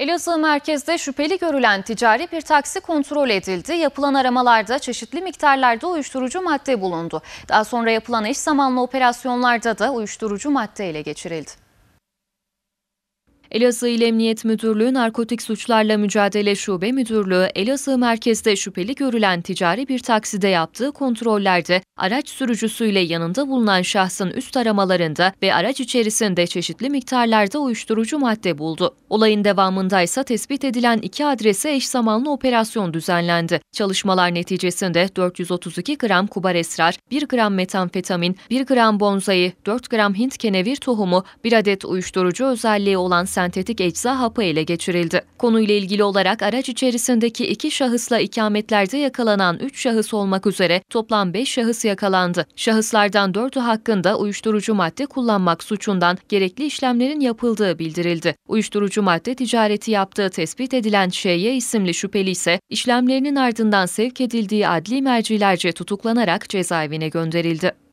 Elazığ merkezde şüpheli görülen ticari bir taksi kontrol edildi. Yapılan aramalarda çeşitli miktarlarda uyuşturucu madde bulundu. Daha sonra yapılan eş zamanlı operasyonlarda da uyuşturucu madde ele geçirildi. Elazığ İl Emniyet Müdürlüğü Narkotik Suçlarla Mücadele Şube Müdürlüğü, Elazığ merkezde şüpheli görülen ticari bir takside yaptığı kontrollerde araç sürücüsüyle yanında bulunan şahsın üst aramalarında ve araç içerisinde çeşitli miktarlarda uyuşturucu madde buldu. Olayın devamında ise tespit edilen iki adrese eş zamanlı operasyon düzenlendi. Çalışmalar neticesinde 432 gram kubar esrar, 1 gram metamfetamin, 1 gram bonzayı, 4 gram Hint kenevir tohumu, 1 adet uyuşturucu özelliği olan sentetik ecza hapı ele geçirildi. Konuyla ilgili olarak araç içerisindeki iki şahısla ikametlerde yakalanan 3 şahıs olmak üzere toplam 5 şahıs yakalandı. Şahıslardan 4'ü hakkında uyuşturucu madde kullanmak suçundan gerekli işlemlerin yapıldığı bildirildi. Uyuşturucu madde ticareti yaptığı tespit edilen ŞY isimli şüpheli ise işlemlerinin ardından sevk edildiği adli mercilerce tutuklanarak cezaevine gönderildi.